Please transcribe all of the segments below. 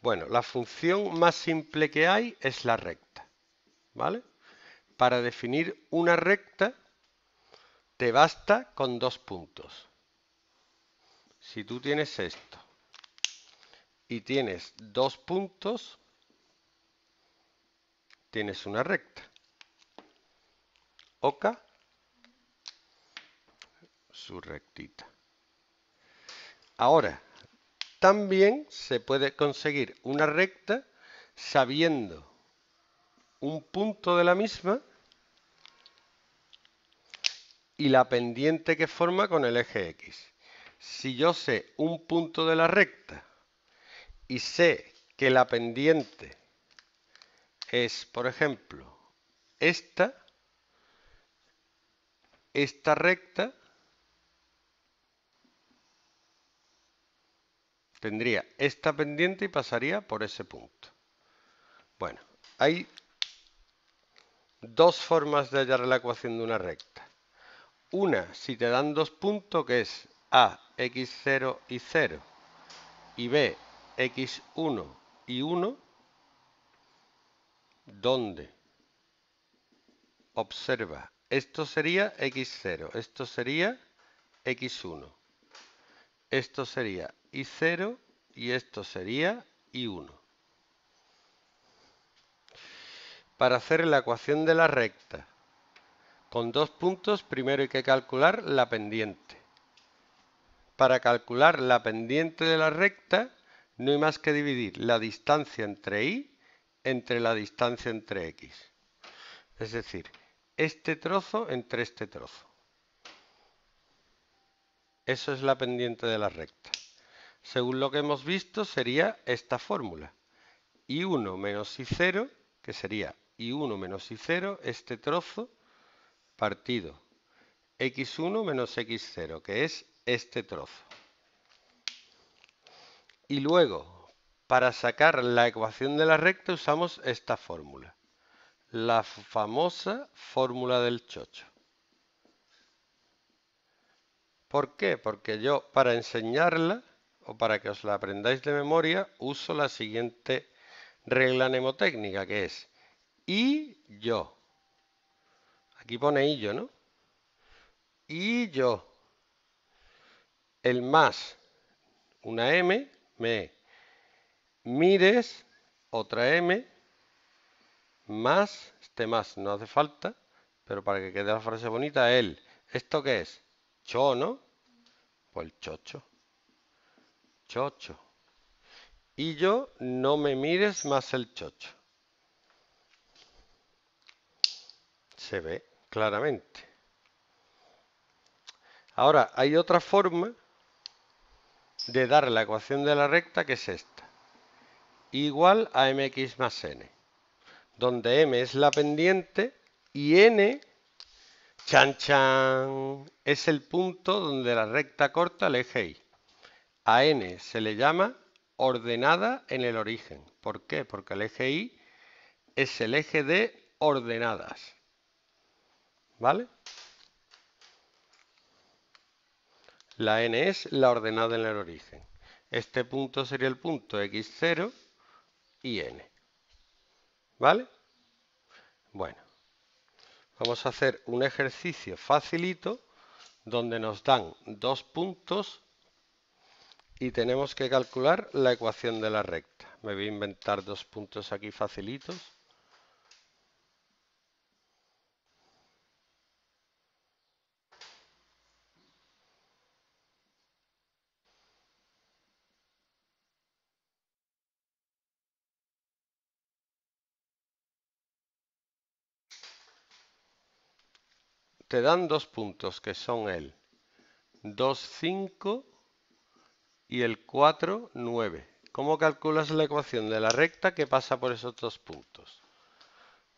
Bueno, la función más simple que hay es la recta. ¿Vale? Para definir una recta te basta con dos puntos. Si tú tienes esto y tienes dos puntos, tienes una recta. Oca, su rectita. Ahora, también se puede conseguir una recta sabiendo un punto de la misma y la pendiente que forma con el eje X. Si yo sé un punto de la recta y sé que la pendiente es, por ejemplo, esta, esta recta tendría esta pendiente y pasaría por ese punto. Bueno, hay dos formas de hallar la ecuación de una recta. Una, si te dan dos puntos, que es A, x0 y 0, y B, x1 y 1, donde, observa, esto sería x0, esto sería x1. Esto sería I0 y esto sería I1. Para hacer la ecuación de la recta con dos puntos, primero hay que calcular la pendiente. Para calcular la pendiente de la recta, no hay más que dividir la distancia entre i entre la distancia entre x. Es decir, este trozo entre este trozo. Eso es la pendiente de la recta. Según lo que hemos visto, sería esta fórmula. I1 menos I0, que sería I1 menos I0, este trozo partido x1 menos x0, que es este trozo. Y luego, para sacar la ecuación de la recta usamos esta fórmula, la famosa fórmula del chocho. ¿Por qué? Porque yo para enseñarla o para que os la aprendáis de memoria uso la siguiente regla mnemotécnica que es y yo. Aquí pone y yo, ¿no? Y yo. El más, una M, me mires, otra M, más, este más no hace falta, pero para que quede la frase bonita, él. ¿Esto qué es? Cho, ¿no? Pues el chocho. Chocho. Y yo no me mires más el chocho. Se ve claramente. Ahora, hay otra forma de dar la ecuación de la recta que es esta. Igual a mx más n. Donde m es la pendiente y n Chan chan. Es el punto donde la recta corta el eje Y. A n se le llama ordenada en el origen. ¿Por qué? Porque el eje Y es el eje de ordenadas. ¿Vale? La n es la ordenada en el origen. Este punto sería el punto x0 y n. ¿Vale? Bueno. Vamos a hacer un ejercicio facilito donde nos dan dos puntos y tenemos que calcular la ecuación de la recta. Me voy a inventar dos puntos aquí facilitos. te dan dos puntos que son el 2, 5 y el 4, 9. ¿Cómo calculas la ecuación de la recta que pasa por esos dos puntos?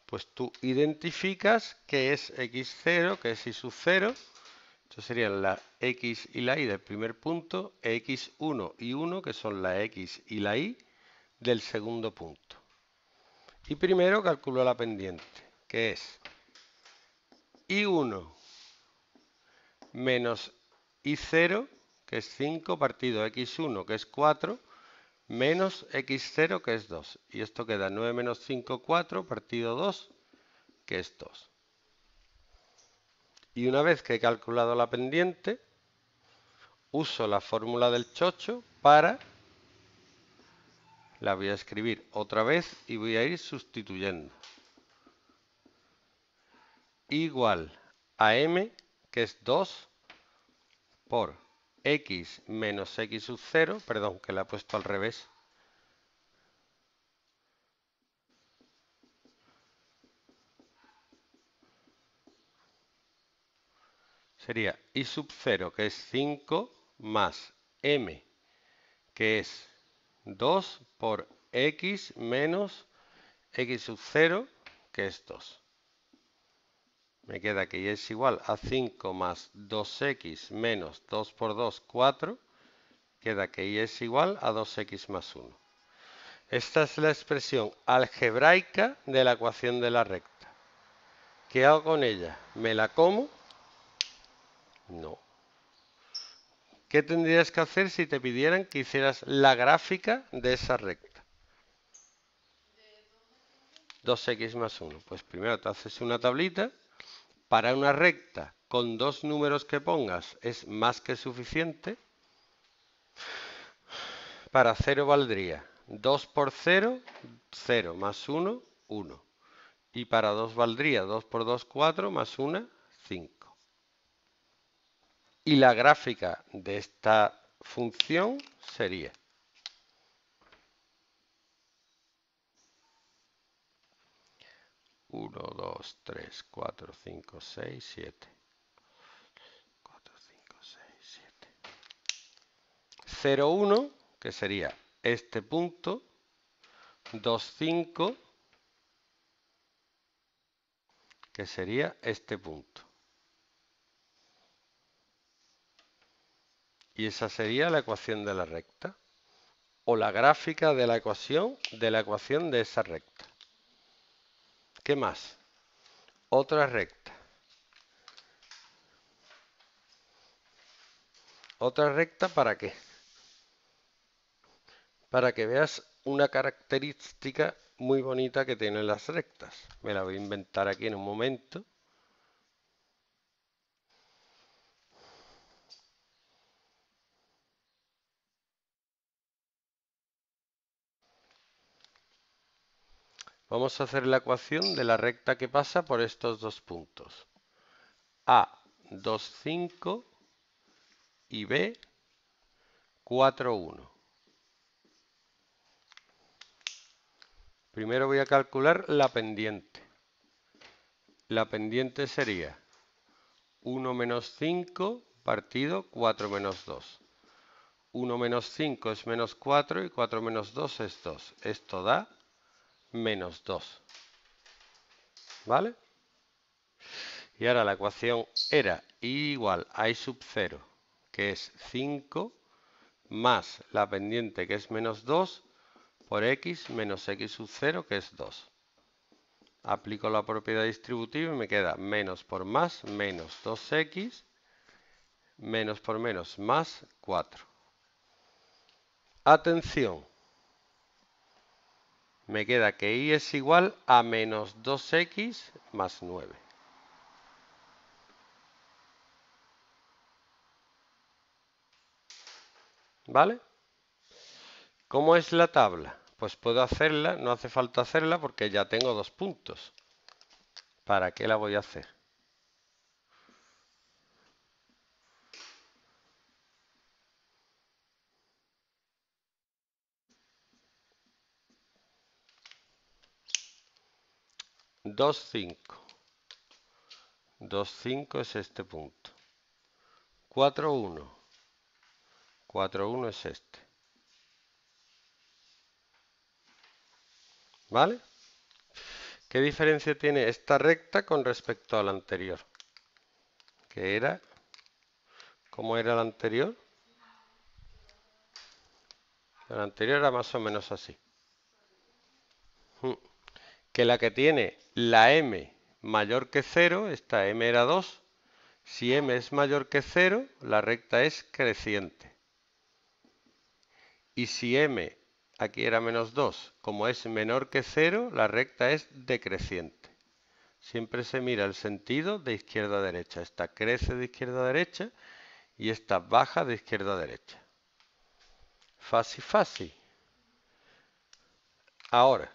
Pues tú identificas que es x0, que es y 0. Esto serían la x y la y del primer punto, x1 y 1, que son la x y la y del segundo punto. Y primero calculo la pendiente, que es I1 menos I0, que es 5, partido X1, que es 4, menos X0, que es 2. Y esto queda 9 menos 5, 4, partido 2, que es 2. Y una vez que he calculado la pendiente, uso la fórmula del chocho para... La voy a escribir otra vez y voy a ir sustituyendo igual a m, que es 2, por x menos x sub 0, perdón, que la he puesto al revés, sería y sub 0, que es 5, más m, que es 2 por x menos x sub 0, que es 2 me queda que y es igual a 5 más 2x menos 2 por 2, 4, queda que y es igual a 2x más 1. Esta es la expresión algebraica de la ecuación de la recta. ¿Qué hago con ella? ¿Me la como? No. ¿Qué tendrías que hacer si te pidieran que hicieras la gráfica de esa recta? 2x más 1. Pues primero te haces una tablita para una recta con dos números que pongas es más que suficiente. Para 0 valdría 2 por 0, 0 más 1, 1. Y para 2 valdría 2 por 2, 4 más 1, 5. Y la gráfica de esta función sería 1, 2, 3, 4, 5, 6, 7. 4, 5, 6, 7. 0, 1, que sería este punto. 2, 5, que sería este punto. Y esa sería la ecuación de la recta. O la gráfica de la ecuación de la ecuación de esa recta. ¿Qué más? Otra recta. Otra recta para qué? Para que veas una característica muy bonita que tienen las rectas. Me la voy a inventar aquí en un momento. Vamos a hacer la ecuación de la recta que pasa por estos dos puntos. A, 2, 5 y B, 4, 1. Primero voy a calcular la pendiente. La pendiente sería 1 menos 5 partido 4 menos 2. 1 menos 5 es menos 4 y 4 menos 2 es 2. Esto da menos 2. ¿Vale? Y ahora la ecuación era igual a Y sub 0, que es 5, más la pendiente, que es menos 2, por x menos x sub 0, que es 2. Aplico la propiedad distributiva y me queda menos por más, menos 2x, menos por menos, más 4. Atención, me queda que y es igual a menos 2x más 9. ¿Vale? ¿Cómo es la tabla? Pues puedo hacerla, no hace falta hacerla porque ya tengo dos puntos. ¿Para qué la voy a hacer? 2, 5. 2, 5 es este punto. 4, 1. 4, 1 es este. ¿Vale? ¿Qué diferencia tiene esta recta con respecto a la anterior? Que era... ¿Cómo era la anterior? La anterior era más o menos así. Hmm que la que tiene la m mayor que 0, esta m era 2, si m es mayor que 0, la recta es creciente. Y si m aquí era menos 2, como es menor que 0, la recta es decreciente. Siempre se mira el sentido de izquierda a derecha. Esta crece de izquierda a derecha y esta baja de izquierda a derecha. Fácil, fácil. Ahora,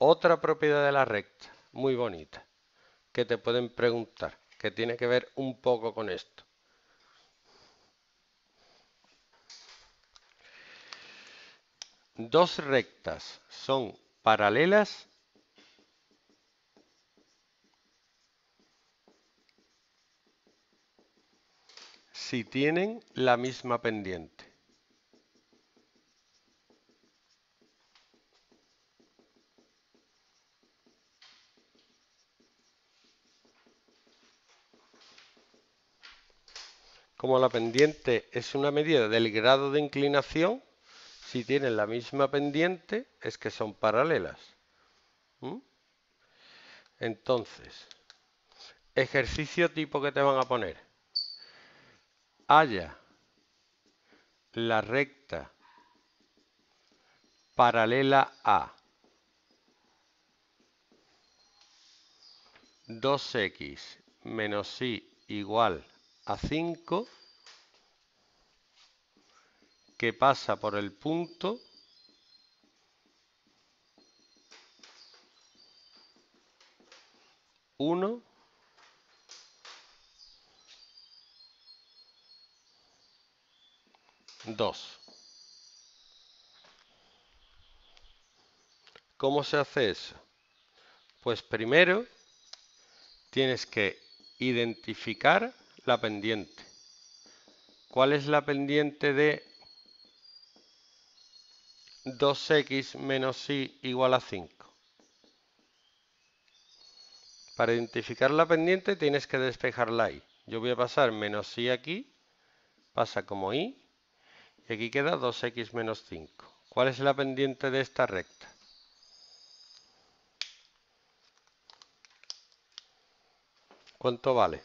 otra propiedad de la recta, muy bonita, que te pueden preguntar, que tiene que ver un poco con esto. Dos rectas son paralelas si tienen la misma pendiente. como la pendiente es una medida del grado de inclinación, si tienen la misma pendiente es que son paralelas. ¿Mm? Entonces, ejercicio tipo que te van a poner. Haya la recta paralela a 2x menos y igual a 5 que pasa por el punto 1, 2. ¿Cómo se hace eso? Pues primero tienes que identificar la pendiente. ¿Cuál es la pendiente de 2x menos y igual a 5? Para identificar la pendiente tienes que despejar la y. Yo voy a pasar menos y aquí, pasa como y, y aquí queda 2x menos 5. ¿Cuál es la pendiente de esta recta? ¿Cuánto vale?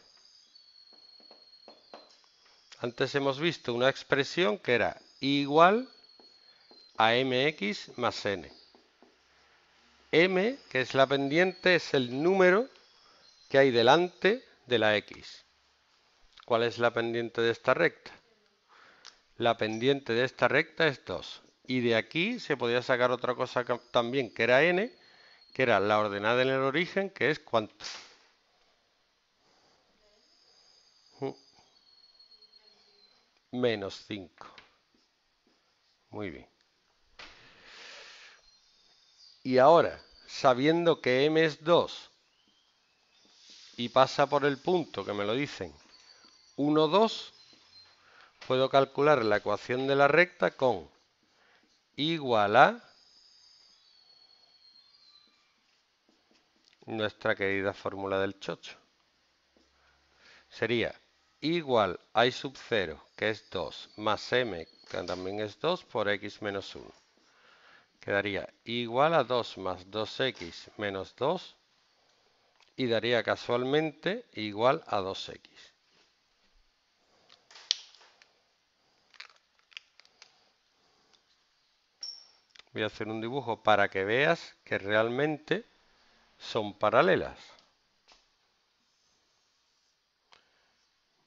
Antes hemos visto una expresión que era igual a mx más n. m, que es la pendiente, es el número que hay delante de la x. ¿Cuál es la pendiente de esta recta? La pendiente de esta recta es 2. Y de aquí se podía sacar otra cosa también, que era n, que era la ordenada en el origen, que es cuánto. menos 5. Muy bien. Y ahora, sabiendo que m es 2 y pasa por el punto que me lo dicen 1, 2, puedo calcular la ecuación de la recta con igual a nuestra querida fórmula del chocho. Sería igual a i sub 0, que es 2, más m, que también es 2, por x menos 1. Quedaría igual a 2 más 2x menos 2 y daría casualmente igual a 2x. Voy a hacer un dibujo para que veas que realmente son paralelas.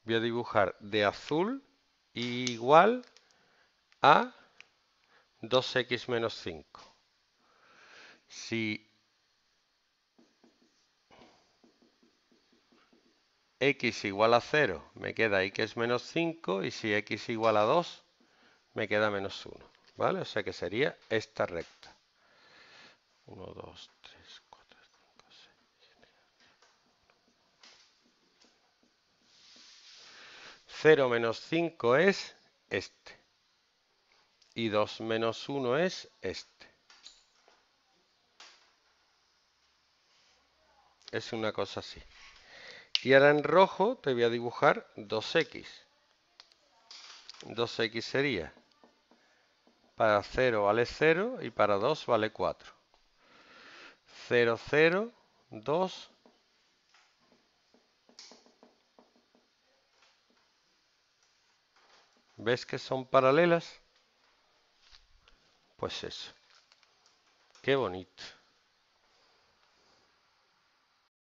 voy a dibujar de azul igual a 2x menos 5. Si x igual a 0 me queda x menos 5 y si x igual a 2 me queda menos 1. ¿Vale? O sea que sería esta recta. 1, 2, 0 menos 5 es este. Y 2 menos 1 es este. Es una cosa así. Y ahora en rojo te voy a dibujar 2x. 2x sería para 0 vale 0 y para 2 vale 4. 0, 0, 2, ¿Ves que son paralelas? Pues eso. Qué bonito.